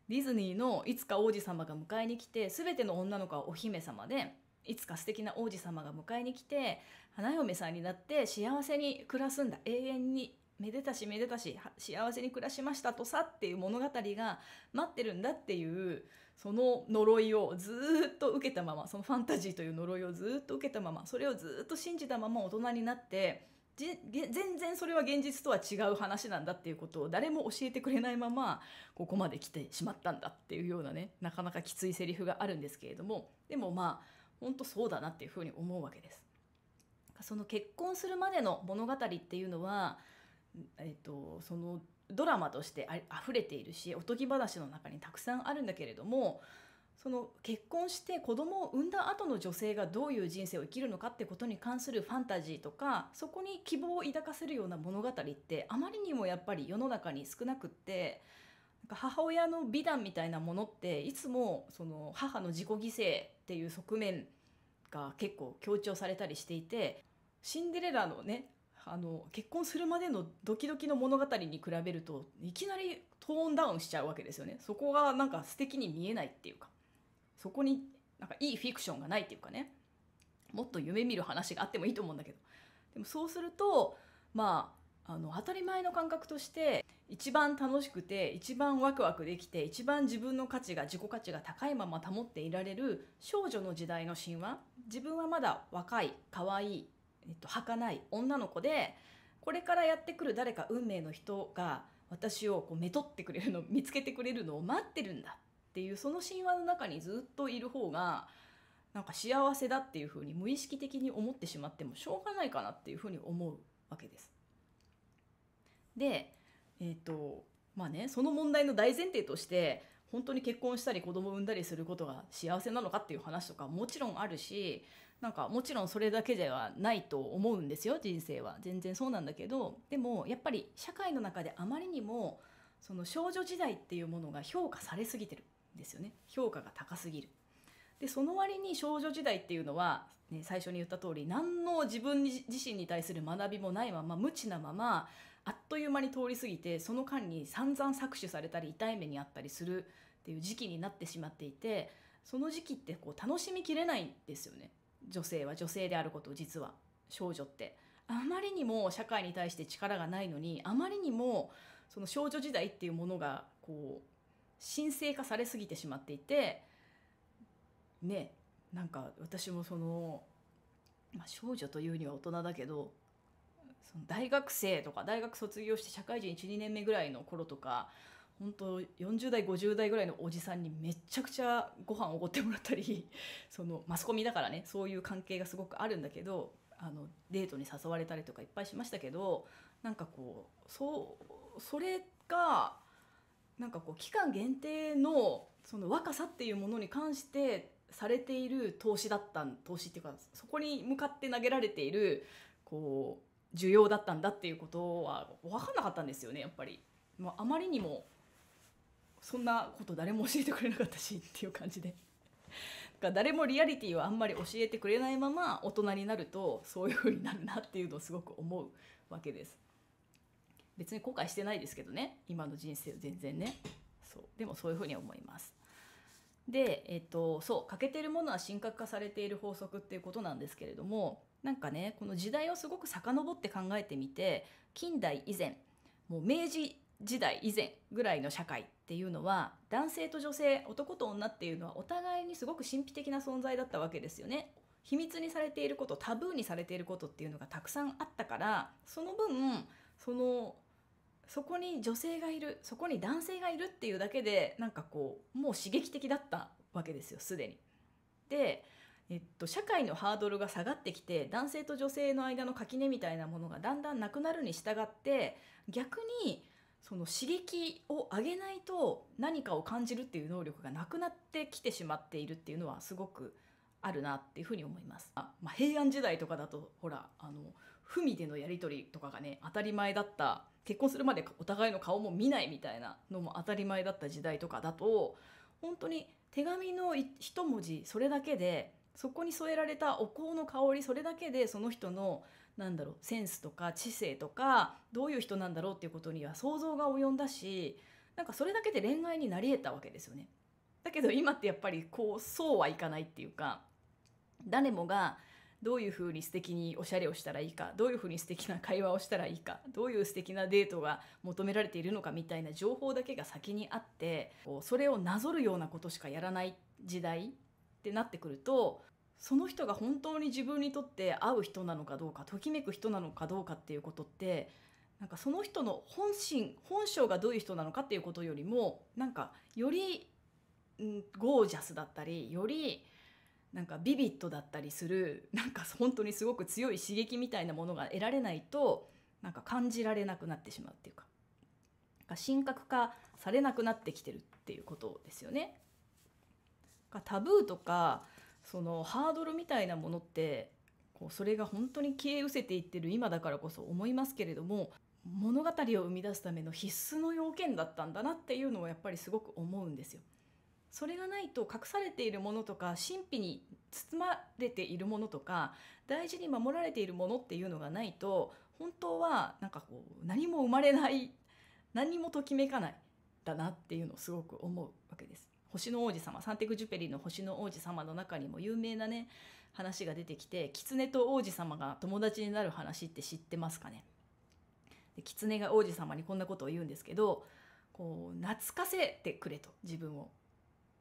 ディズニーのいつか王子様が迎えに来て全ての女の子はお姫様でいつか素敵な王子様が迎えに来て花嫁さんになって幸せに暮らすんだ永遠にめでたしめでたし幸せに暮らしましたとさっていう物語が待ってるんだっていうその呪いをずっと受けたままそのファンタジーという呪いをずっと受けたままそれをずっと信じたまま大人になって全然それは現実とは違う話なんだっていうことを誰も教えてくれないままここまで来てしまったんだっていうようなねなかなかきついセリフがあるんですけれどもでもまあ本当そうだなっていうふうに思うわけです。その結婚するまでの物語っていうのは、えっと、そのドラマとしてあふれているしおとぎ話の中にたくさんあるんだけれどもその結婚して子供を産んだ後の女性がどういう人生を生きるのかってことに関するファンタジーとかそこに希望を抱かせるような物語ってあまりにもやっぱり世の中に少なくってなんか母親の美談みたいなものっていつもその母の自己犠牲っていう側面が結構強調されたりしていてシンデレラのねあの結婚するまでのドキドキの物語に比べるといきなりトーンダウンしちゃうわけですよねそこがなんか素敵に見えないっていうかそこになんかいいフィクションがないっていうかねもっと夢見る話があってもいいと思うんだけどでもそうするとまああの当たり前の感覚として一番楽しくて一番ワクワクできて一番自分の価値が自己価値が高いまま保っていられる少女の時代の神話自分はまだ若い可愛いえっと、儚い女の子でこれからやってくる誰か運命の人が私をこうめとってくれるの見つけてくれるのを待ってるんだっていうその神話の中にずっといる方がなんか幸せだっていうふうに無意識的に思ってしまってもしょうがないかなっていうふうに思うわけです。でえっ、ー、とまあねその問題の大前提として本当に結婚したり子供を産んだりすることが幸せなのかっていう話とかもちろんあるしなんかもちろんそれだけではないと思うんですよ人生は全然そうなんだけどでもやっぱり社会の中であまりにもその少女時代っていうものが評価されすぎてるんですよね評価が高すぎる。でその割に少女時代っていうのは、ね、最初に言った通り何の自分自身に対する学びもないまま無知なままあっという間に通り過ぎてその間に散々搾取されたり痛い目にあったりするっていう時期になってしまっていてその時期ってこう楽しみきれないんですよね。女性は女性であることを実は少女ってあまりにも社会に対して力がないのにあまりにもその少女時代っていうものがこう神聖化されすぎてしまっていてねなんか私もその、まあ、少女というには大人だけどその大学生とか大学卒業して社会人12年目ぐらいの頃とか本当40代50代ぐらいのおじさんにめちゃくちゃご飯おごってもらったり そのマスコミだからねそういう関係がすごくあるんだけどあのデートに誘われたりとかいっぱいしましたけどなんかこうそうそれがなんかこう期間限定のその若さっていうものに関してされている投資だった投資っていうかそこに向かって投げられているこう需要だったんだっていうことは分かんなかったんですよねやっぱり。まあ、あまりにもそんなこと誰も教えてくれなかったしっていう感じで。か誰もリアリティをあんまり教えてくれないまま大人になるとそういう風になるなっていうのをすごく思うわけです別に後悔してないですけどね今の人生全然ねそうでもそういう風に思いますでえっとそう欠けてるものは神格化されている法則っていうことなんですけれどもなんかねこの時代をすごく遡って考えてみて近代以前もう明治時代以前ぐらいの社会っていうのは男性と女性男と女っていうのはお互いにすごく神秘的な存在だったわけですよね。秘密にされていることタブーにされていることっていうのがたくさんあったからその分そのそこに女性がいるそこに男性がいるっていうだけでなんかこうもう刺激的だったわけですよすでに。で、えっと、社会のハードルが下がってきて男性と女性の間の垣根みたいなものがだんだんなくなるに従って逆にその刺激を上げないと何かを感じるっていう能力がなくなってきてしまっているっていうのはすごくあるなっていうふうに思います。あまあ、平安時代とかだとほらあの文でのやり取りとかがね当たり前だった結婚するまでお互いの顔も見ないみたいなのも当たり前だった時代とかだと本当に手紙の一文字それだけでそこに添えられたお香の香りそれだけでその人のなんだろうセンスとか知性とかどういう人なんだろうっていうことには想像が及んだしなんかそれだけで恋愛になり得たわけですよね。だけど今ってやっぱりこうそうはいかないっていうか誰もがどういうふうに素敵におしゃれをしたらいいかどういうふうに素敵な会話をしたらいいかどういう素敵なデートが求められているのかみたいな情報だけが先にあってそれをなぞるようなことしかやらない時代ってなってくるとその人が本当に自分にとって合う人なのかどうかときめく人なのかどうかっていうことってなんかその人の本心本性がどういう人なのかっていうことよりもなんかより、ゴージャスだったりよりなんかビビッドだったりするなんか本当にすごく強い刺激みたいなものが得られないとなんか感じられなくなってしまうっていうかか神格化されなくなってきてるっていうことですよね。タブーとかそのハードルみたいなものってこうそれが本当に消え失せていってる今だからこそ思いますけれども物語を生み出すための必須の要件だったんだなっていうのをやっぱりすごく思うんですよ。それがないと隠されているものとか神秘に包まれているものとか大事に守られているものっていうのがないと本当はなんかこう何も生まれない何もときめかないだなっていうのをすごく思うわけです。星の王子様、サンテグ・ジュペリの星の王子様の中にも有名なね、話が出てきて、狐と王子様が友達になる話って知ってますかねで狐が王子様にこんなことを言うんですけど、こう、懐かせてくれと、自分を。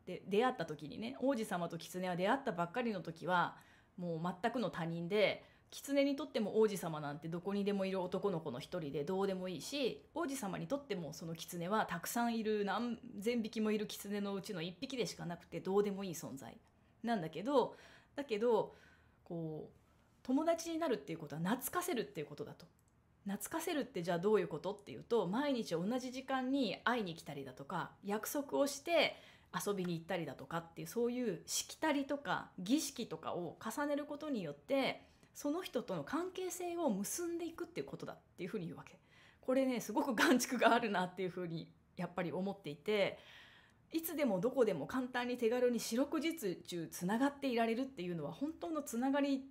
で、出会った時にね、王子様と狐は出会ったばっかりの時は、もう全くの他人で、狐にとっても王子様なんてどこにでもいる男の子の一人でどうでもいいし王子様にとってもその狐はたくさんいる何千匹もいる狐のうちの1匹でしかなくてどうでもいい存在なんだけどだけどこう友達になるっていうことは懐かせるっていうことだと。懐かせるってじゃあどういうことっていうと毎日同じ時間に会いに来たりだとか約束をして遊びに行ったりだとかっていうそういうしきたりとか儀式とかを重ねることによってその人との関係性を結んでいくっていうことだっていうふうに言うわけ。これねすごく眼蓄があるなっていうふうにやっぱり思っていていつでもどこでも簡単に手軽に四六時中つながっていられるっていうのは本当のつながり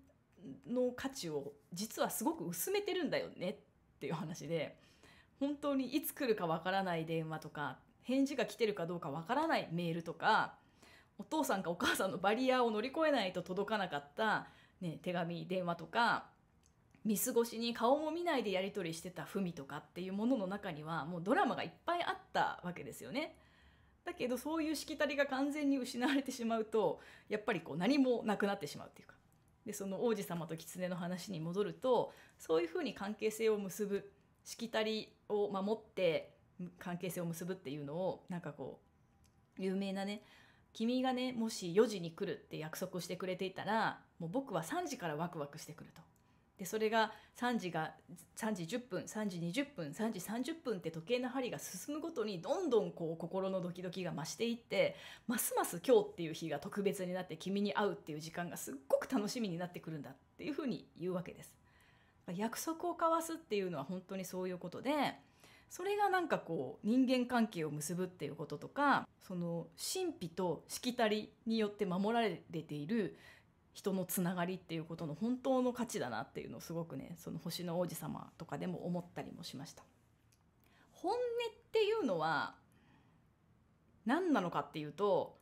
の価値を実はすごく薄めてるんだよねっていう話で本当にいつ来るかわからない電話とか返事が来てるかどうかわからないメールとかお父さんかお母さんのバリアを乗り越えないと届かなかったね、手紙電話とか見過ごしに顔も見ないでやり取りしてた文とかっていうものの中にはもうドラマがいっぱいあったわけですよね。だけどそういうしきたりが完全に失われてしまうとやっぱりこう何もなくなってしまうっていうかでその王子様と狐の話に戻るとそういうふうに関係性を結ぶしきたりを守って関係性を結ぶっていうのをなんかこう有名なね「君がねもし4時に来るって約束してくれていたらもう僕は3時からワクワクしてくると。でそれが3時が3時10分3時20分3時30分って時計の針が進むごとにどんどんこう心のドキドキが増していってますます今日っていう日が特別になって君に会うっていう時間がすっごく楽しみになってくるんだっていうふうに言うわけです。約束を交わすっていうのは本当にそういうことでそれがなんかこう人間関係を結ぶっていうこととかその神秘としきたりによって守られている人のつながりっていうことの本当の価値だなっていうのをすごくねその星の王子様とかでも思ったりもしました本音っていうのは何なのかっていうと、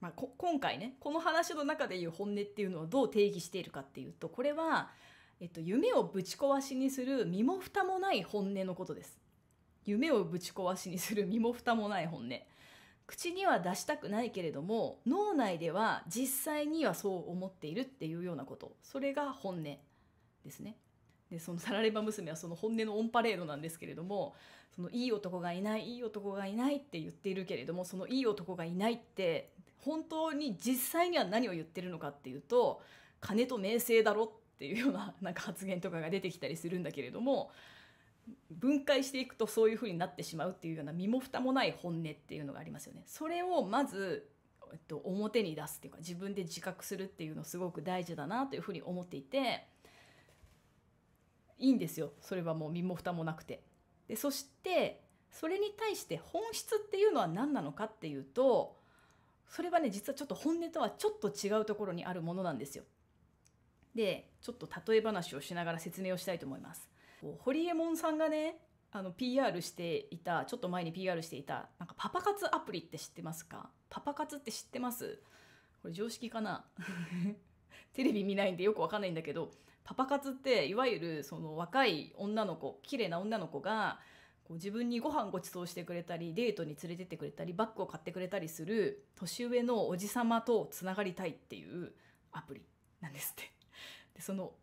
まあ、今回ねこの話の中でいう本音っていうのはどう定義しているかっていうとこれは、えっと、夢をぶち壊しにする身も蓋もない本音のことです夢をぶち壊しにする身も蓋もない本音口には出したくないけれども脳内では実際にはそう思っているっていうようなことそれが本音ですね。でそのサラレバ娘はその本音のオンパレードなんですけれどもそのいい男がいないいい男がいないって言っているけれどもそのいい男がいないって本当に実際には何を言ってるのかっていうと金と名声だろっていうようななんか発言とかが出てきたりするんだけれども分解していくとそういうふうになってしまうっていうような身も蓋もない本音っていうのがありますよね。それをまずえっと、表に出すっていうか自分で自覚するっていうのすごく大事だなというふうに思っていていいんですよそれはもう身も蓋もなくて。でそしてそれに対して本質っていうのは何なのかっていうとそれはね実はちょっと本音とはちょっと違うところにあるものなんですよ。でちょっと例え話をしながら説明をしたいと思います。堀エモ門さんがねあの PR していたちょっと前に PR していたなんかパパ活アプリって知ってますかパパ活って知ってますこれ常識かな テレビ見ないんでよくわかんないんだけどパパ活っていわゆるその若い女の子綺麗な女の子がこう自分にご飯ごちそうしてくれたりデートに連れてってくれたりバッグを買ってくれたりする年上のおじ様とつながりたいっていうアプリなんですって。でその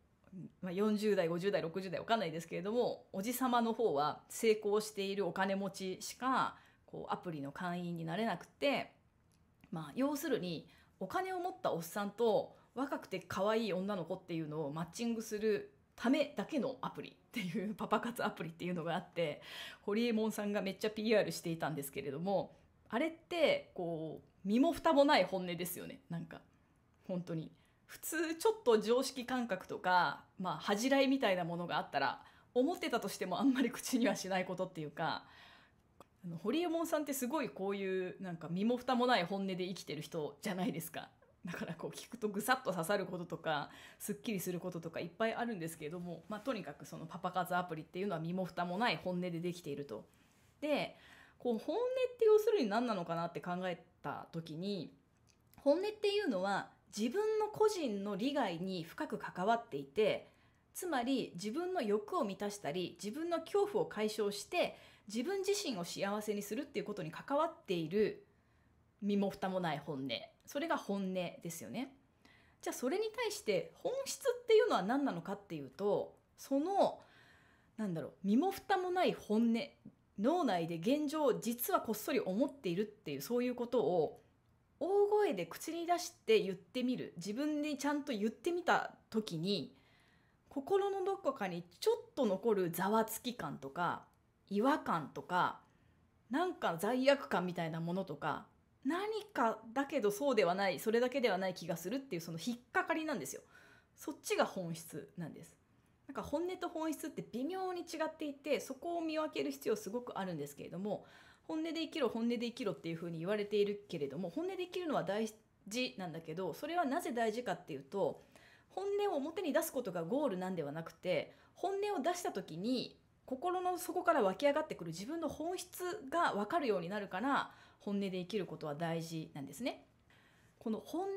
まあ、40代50代60代分かんないですけれどもおじ様の方は成功しているお金持ちしかこうアプリの会員になれなくて、まあ、要するにお金を持ったおっさんと若くて可愛い女の子っていうのをマッチングするためだけのアプリっていう パパ活アプリっていうのがあって堀エモ門さんがめっちゃ PR していたんですけれどもあれってこう身も蓋もない本音ですよねなんか本当に。普通ちょっと常識感覚とか、まあ、恥じらいみたいなものがあったら思ってたとしてもあんまり口にはしないことっていうか堀右衛門さんってすごいこういうなんか身も蓋もない本音で生きてる人じゃないですか。だからこう聞くとぐさっと刺さることとかすっきりすることとかいっぱいあるんですけれども、まあ、とにかくそのパパ活アプリっていうのは身も蓋もない本音でできていると。でこう本音って要するに何なのかなって考えた時に本音っていうのは自分の個人の利害に深く関わっていてつまり自分の欲を満たしたり自分の恐怖を解消して自分自身を幸せにするっていうことに関わっている身も蓋もない本音それが本音ですよね。じゃあそれに対して本質っていうのは何なのかっていうとそのなんだろう身も蓋もない本音脳内で現状を実はこっそり思っているっていうそういうことを大声で口に出して言ってみる自分でちゃんと言ってみた時に心のどこかにちょっと残るざわつき感とか違和感とかなんか罪悪感みたいなものとか何かだけどそうではないそれだけではない気がするっていうその引っかかりなんですよそっちが本質なんですなんか本音と本質って微妙に違っていてそこを見分ける必要すごくあるんですけれども本音で生きろ本音で生きろっていうふうに言われているけれども本音で生きるのは大事なんだけどそれはなぜ大事かっていうと本音を表に出すことがゴールなんではなくて本音を出した時に心の底から湧き上がってくる自分の本質が分かるようになるから本音で生きることは大事なんですね。この本音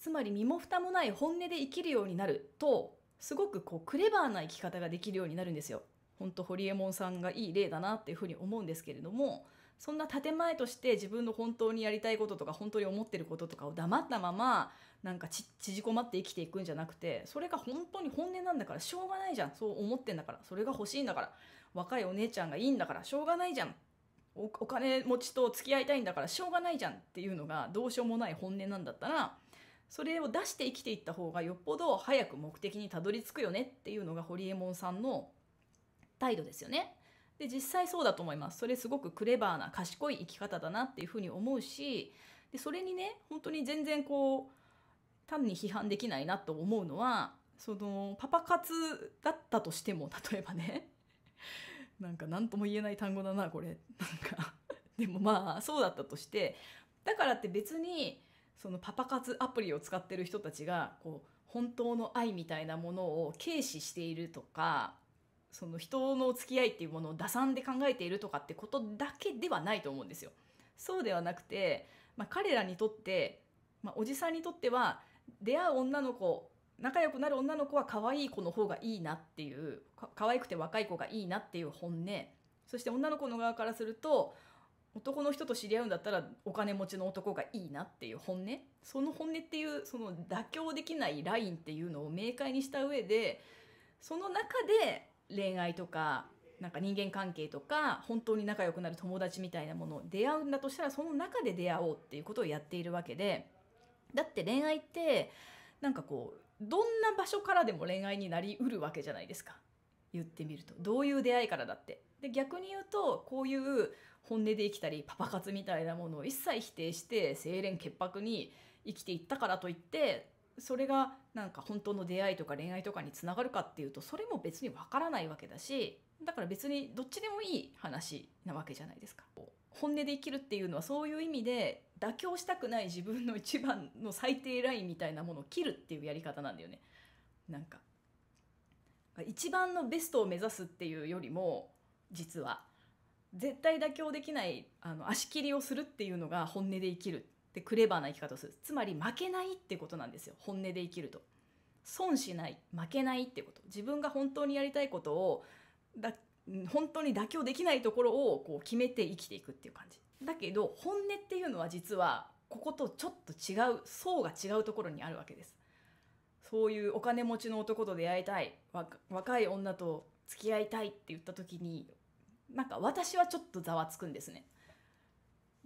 つまり身も蓋もない本音で生きるようになるとすごくこうクレバーな生き方ができるようになるんですよ。本当ホリエモンさんがいい例だなっていうふうに思うんですけれどもそんな建前として自分の本当にやりたいこととか本当に思ってることとかを黙ったままなんか縮こまって生きていくんじゃなくてそれが本当に本音なんだからしょうがないじゃんそう思ってんだからそれが欲しいんだから若いお姉ちゃんがいいんだからしょうがないじゃんお金持ちと付き合いたいんだからしょうがないじゃんっていうのがどうしようもない本音なんだったらそれを出して生きていった方がよっぽど早く目的にたどり着くよねっていうのがホリエモンさんの態度ですよね。で実際そうだと思いますそれすごくクレバーな賢い生き方だなっていうふうに思うしでそれにね本当に全然こう単に批判できないなと思うのはそのパパ活だったとしても例えばね なんか何とも言えない単語だなこれなんかでもまあそうだったとしてだからって別にそのパパ活アプリを使ってる人たちがこう本当の愛みたいなものを軽視しているとかその人の付き合いっていうものを打算で考えているとかってことだけではないと思うんですよ。そうではなくて、まあ、彼らにとって、まあ、おじさんにとっては出会う女の子仲良くなる女の子は可愛い子の方がいいなっていうか可愛くて若い子がいいなっていう本音そして女の子の側からすると男の人と知り合うんだったらお金持ちの男がいいなっていう本音その本音っていうその妥協できないラインっていうのを明快にした上でその中で恋愛とかなんか人間関係とか本当に仲良くなる友達みたいなもの出会うんだとしたらその中で出会おうっていうことをやっているわけでだって恋愛ってなんかこうどんな場所からでも恋愛になりうるわけじゃないですか言ってみるとどういう出会いからだってで逆に言うとこういう本音で生きたりパパ活みたいなものを一切否定して清廉潔白に生きていったからといってそれがなんか本当の出会いとか恋愛とかにつながるかっていうとそれも別にわからないわけだしだから別にどっちでもいい話なわけじゃないですか。本音で生きるっていうのはそういう意味で妥協したくない自分の一番の最低ラインみたいなものを切るっていうやり方なんだよね。なんか一番のベストを目指すっていうよりも実は絶対妥協できないあの足切りをするっていうのが本音で生きるでクレバーな生き方をするつまり負けないってことなんですよ本音で生きると損しない負けないってこと自分が本当にやりたいことをだ本当に妥協できないところをこう決めて生きていくっていう感じだけど本音っていうのは実はこことちょっと違う層が違うところにあるわけですそういうお金持ちの男と出会いたい若い女と付き合いたいって言った時になんか私はちょっとざわつくんですね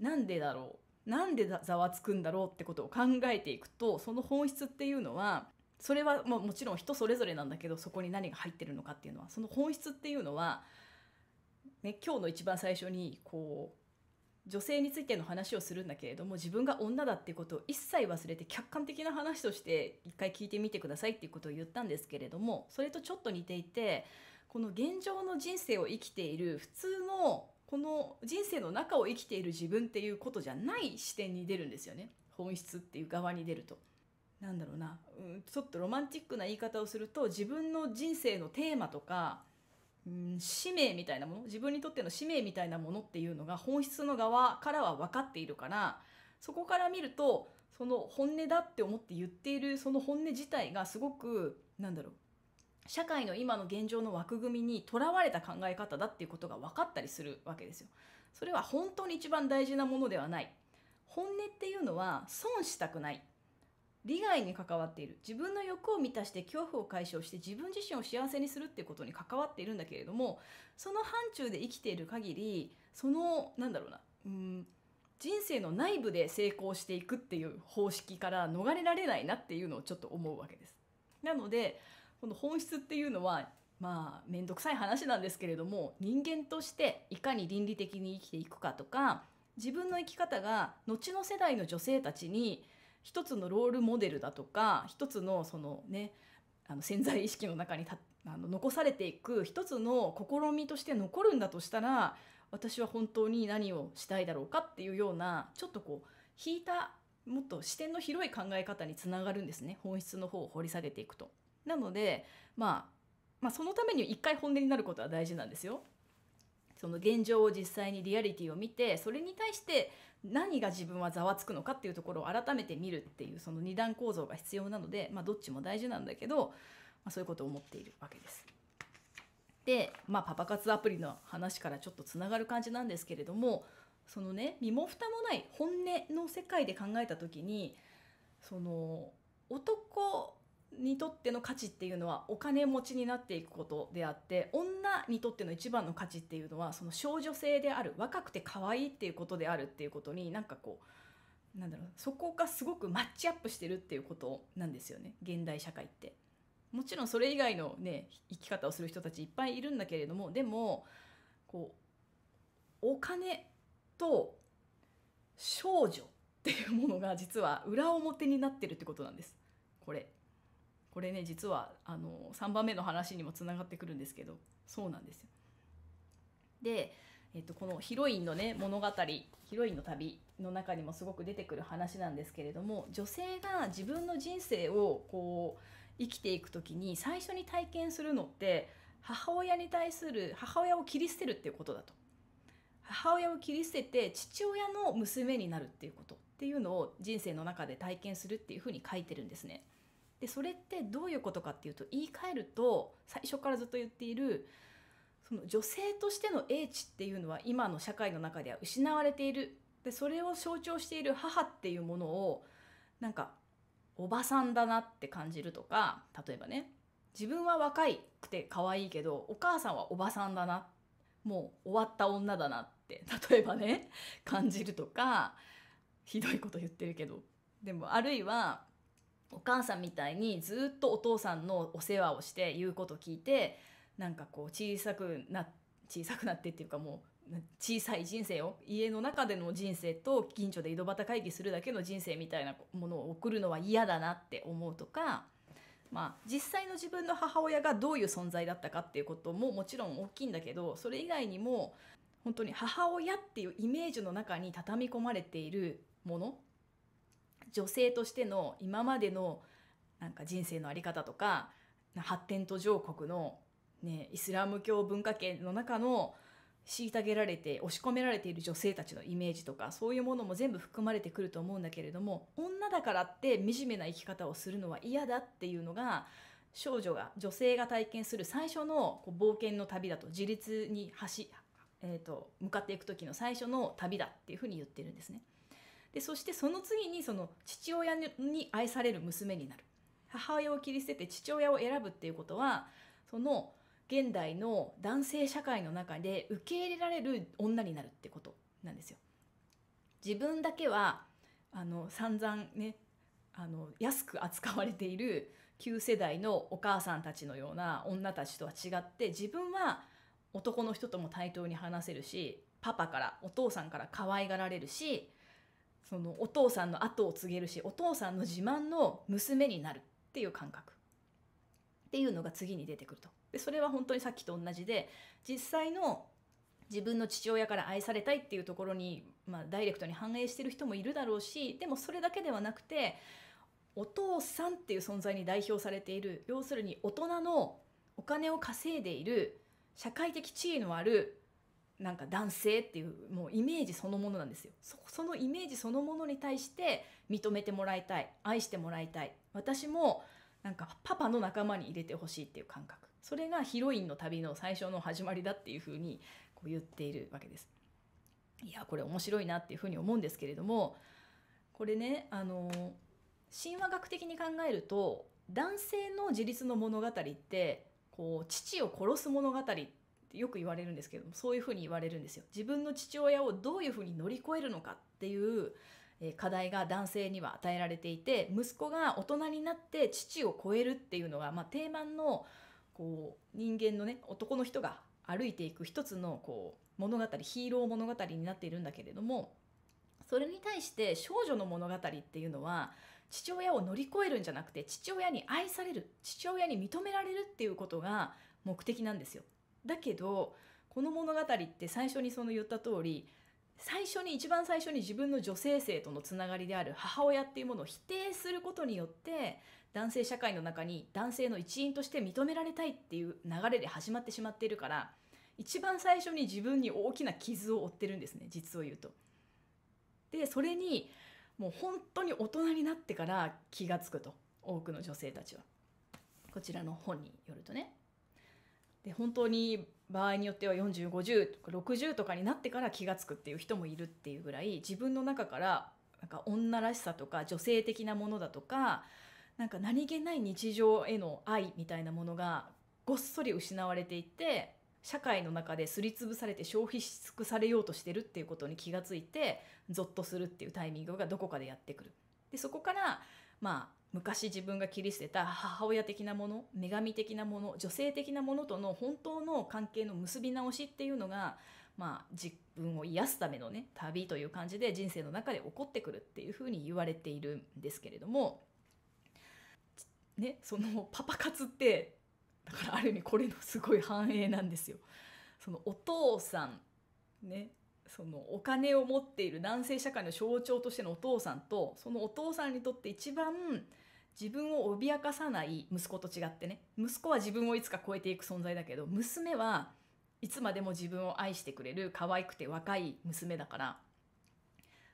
なんでだろうなんでざわつくんだろうってことを考えていくとその本質っていうのはそれはももちろん人それぞれなんだけどそこに何が入ってるのかっていうのはその本質っていうのは、ね、今日の一番最初にこう女性についての話をするんだけれども自分が女だっていうことを一切忘れて客観的な話として一回聞いてみてくださいっていうことを言ったんですけれどもそれとちょっと似ていてこの現状の人生を生きている普通のこの人生の中を生きている自分っていうことじゃない視点に出るんですよね本質っていう側に出ると。なんだろうな、うん、ちょっとロマンチックな言い方をすると自分の人生のテーマとか、うん、使命みたいなもの自分にとっての使命みたいなものっていうのが本質の側からは分かっているからそこから見るとその本音だって思って言っているその本音自体がすごくなんだろう社会の今の現状の枠組みにとらわれた考え方だっていうことが分かったりするわけですよ。それは本当に一番大事なものではない。本音っていうのは損したくない。利害に関わっている。自分の欲を満たして恐怖を解消して自分自身を幸せにするっていうことに関わっているんだけれども、その範疇で生きている限り、その、なんだろうな、うん、人生の内部で成功していくっていう方式から逃れられないなっていうのをちょっと思うわけです。なので、この本質っていうのはまあ面倒くさい話なんですけれども人間としていかに倫理的に生きていくかとか自分の生き方が後の世代の女性たちに一つのロールモデルだとか一つのそのねあの潜在意識の中にあの残されていく一つの試みとして残るんだとしたら私は本当に何をしたいだろうかっていうようなちょっとこう引いたもっと視点の広い考え方につながるんですね本質の方を掘り下げていくと。なので、まあ、まあそのために一回本音になることは大事なんですよ。その現状を実際にリアリティを見てそれに対して何が自分はざわつくのかっていうところを改めて見るっていうその二段構造が必要なので、まあ、どっちも大事なんだけど、まあ、そういうことを思っているわけです。で、まあ、パパ活アプリの話からちょっとつながる感じなんですけれどもそのね身も蓋もない本音の世界で考えた時にその男にとっての価値っていうのはお金持ちになっていくことであって女にとっての一番の価値っていうのはその少女性である若くて可愛いっていうことであるっていうことになんかこうなんだろうそこがすごくマッチアップしてるっていうことなんですよね現代社会って。もちろんそれ以外のね生き方をする人たちいっぱいいるんだけれどもでもこうお金と少女っていうものが実は裏表になってるってことなんですこれ。これね実はあの3番目の話にもつながってくるんですけどそうなんですよ。で、えっと、このヒロインのね物語ヒロインの旅の中にもすごく出てくる話なんですけれども女性が自分の人生をこう生きていく時に最初に体験するのって母親に対する母親を切り捨てるっていうことだと。母親を切り捨てて父親の娘になるっていうことっていうのを人生の中で体験するっていうふうに書いてるんですね。でそれってどういうことかっていうと言い換えると最初からずっと言っているその女性としての英知っていうのは今の社会の中では失われているでそれを象徴している母っていうものをなんかおばさんだなって感じるとか例えばね自分は若いくて可愛いけどお母さんはおばさんだなもう終わった女だなって例えばね感じるとかひどいこと言ってるけどでもあるいはお母さんみたいにずっとお父さんのお世話をして言うこと聞いてなんかこう小さくな小さくなってっていうかもう小さい人生を家の中での人生と近所で井戸端会議するだけの人生みたいなものを送るのは嫌だなって思うとか。まあ、実際の自分の母親がどういう存在だったかっていうことももちろん大きいんだけどそれ以外にも本当に母親っていうイメージの中に畳み込まれているもの女性としての今までのなんか人生の在り方とか発展途上国の、ね、イスラム教文化圏の中の虐げられて押し込められている女性たちのイメージとかそういうものも全部含まれてくると思うんだけれども女だからって惨めな生き方をするのは嫌だっていうのが少女が女性が体験する最初のこう冒険の旅だと自立に走、えーと、向かっていく時の最初の旅だっていうふうに言ってるんですね。でそしてその次にその父親に愛される娘になる母親を切り捨てて父親を選ぶっていうことはその現代の男性社会の中で受け入れられる女になるってことなんですよ。自分だけはあの散々ねあの安く扱われている旧世代のお母さんたちのような女たちとは違って自分は男の人とも対等に話せるしパパからお父さんから可愛がられるしそのお父さんの後を継げるしお父さんの自慢の娘になるっていう感覚っていうのが次に出てくるとでそれは本当にさっきと同じで実際の自分の父親から愛されたいっていうところに、まあ、ダイレクトに反映してる人もいるだろうしでもそれだけではなくてお父さんっていう存在に代表されている要するに大人のお金を稼いでいる社会的地位のあるなんか男性っていうもうイメージそのものなんですよそのイメージそのものに対して認めてもらいたい愛してもらいたい私もなんかパパの仲間に入れてほしいっていう感覚それがヒロインの旅の最初の始まりだっていうふうにこう言っているわけです。いやこれ面白いなっていうふうに思うんですけれどもこれねあの神話学的に考えると男性の自立の物語ってこう父を殺す物語ってってよく言われるんですけどもそういうふうに言われるんですよ。自分の父親をどういうふうに乗り越えるのかっていう課題が男性には与えられていて息子が大人になって父を超えるっていうのが、まあ、定番のこう人間のね男の人が歩いていく一つのこう物語ヒーロー物語になっているんだけれどもそれに対して少女の物語っていうのは父親を乗り越えるんじゃなくて父親に愛される父親に認められるっていうことが目的なんですよ。だけどこの物語って最初にその言った通り最初に一番最初に自分の女性性とのつながりである母親っていうものを否定することによって男性社会の中に男性の一員として認められたいっていう流れで始まってしまっているから一番最初に自分に大きな傷を負ってるんですね実を言うと。でそれにもう本当に大人になってから気が付くと多くの女性たちは。こちらの本によるとね。で本当に場合によっては4050とか60とかになってから気が付くっていう人もいるっていうぐらい自分の中からなんか女らしさとか女性的なものだとか何か何気ない日常への愛みたいなものがごっそり失われていって社会の中ですりつぶされて消費し尽くされようとしてるっていうことに気がついてゾッとするっていうタイミングがどこかでやってくる。でそこからまあ昔自分が切り捨てた母親的なもの女神的なもの女性的なものとの本当の関係の結び直しっていうのが、まあ、自分を癒すためのね旅という感じで人生の中で起こってくるっていうふうに言われているんですけれども、ね、そのパパ活ってだからある意味これのすごい反映なんですよ。そのお父さんねそのお金を持っている男性社会の象徴としてのお父さんとそのお父さんにとって一番自分を脅かさない息子と違ってね息子は自分をいつか超えていく存在だけど娘はいつまでも自分を愛してくれる可愛くて若い娘だから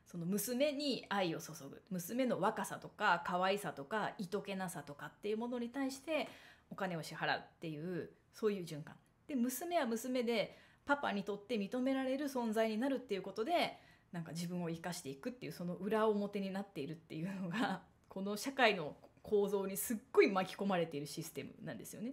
その娘に愛を注ぐ娘の若さとか可愛さとかいとけなさとかっていうものに対してお金を支払うっていうそういう循環。で娘は娘でパパにとって認められる存在になるっていうことでなんか自分を生かしていくっていうその裏表になっているっていうのがこの社会の構造にすっごい巻き込まれているシステムなんですよね。